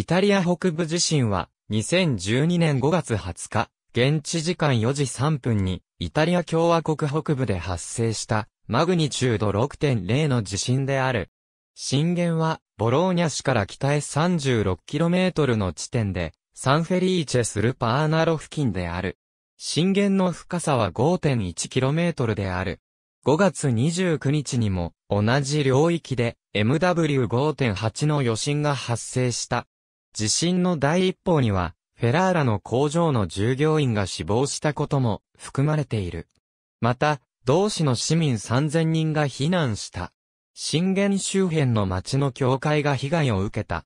イタリア北部地震は、2012年5月20日、現地時間4時3分に、イタリア共和国北部で発生した、マグニチュード6.0の地震である。震源は、ボローニャ市から北へ 36km の地点で、サンフェリーチェスルパーナロ付近である。震源の深さは 5.1km である。5月29日にも、同じ領域で、MW5.8 の余震が発生した。地震の第一報には、フェラーラの工場の従業員が死亡したことも含まれている。また、同市の市民3000人が避難した。震源周辺の町の教会が被害を受けた。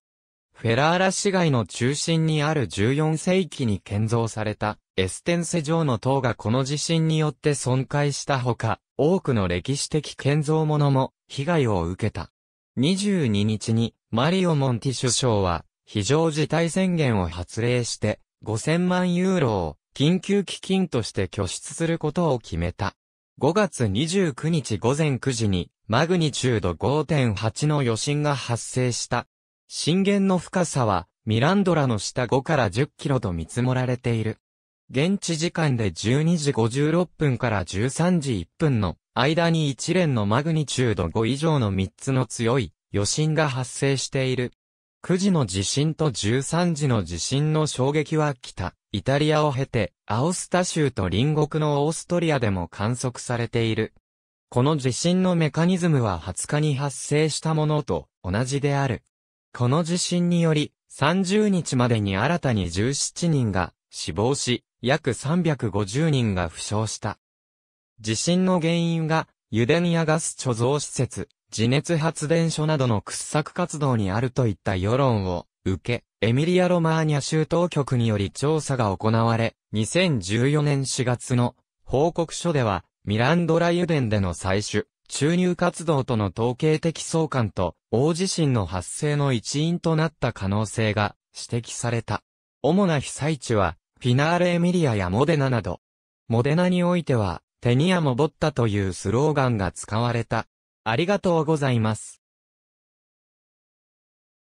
フェラーラ市街の中心にある14世紀に建造されたエステンセ城の塔がこの地震によって損壊したほか、多くの歴史的建造物も被害を受けた。22日にマリオ・モンティ首相は非常事態宣言を発令して、5000万ユーロを緊急基金として拠出することを決めた。5月29日午前9時に、マグニチュード5.8の余震が発生した。震源の深さは、ミランドラの下5から10キロと見積もられている。現地時間で12時56分から13時1分の間に一連のマグニチュード5以上の3つの強い余震が発生している。9時の地震と13時の地震の衝撃は北、イタリアを経て、アオスタ州と隣国のオーストリアでも観測されている。この地震のメカニズムは20日に発生したものと同じである。この地震により、30日までに新たに17人が死亡し、約350人が負傷した。地震の原因が、油田やガス貯蔵施設、地熱発電所などの掘削活動にあるといった世論を受け、エミリア・ロマーニャ州当局により調査が行われ、2014年4月の報告書では、ミランドラ油田での採取、注入活動との統計的相関と、大地震の発生の一因となった可能性が指摘された。主な被災地は、フィナーレ・エミリアやモデナなど、モデナにおいては、テニアもボったというスローガンが使われた。ありがとうございます。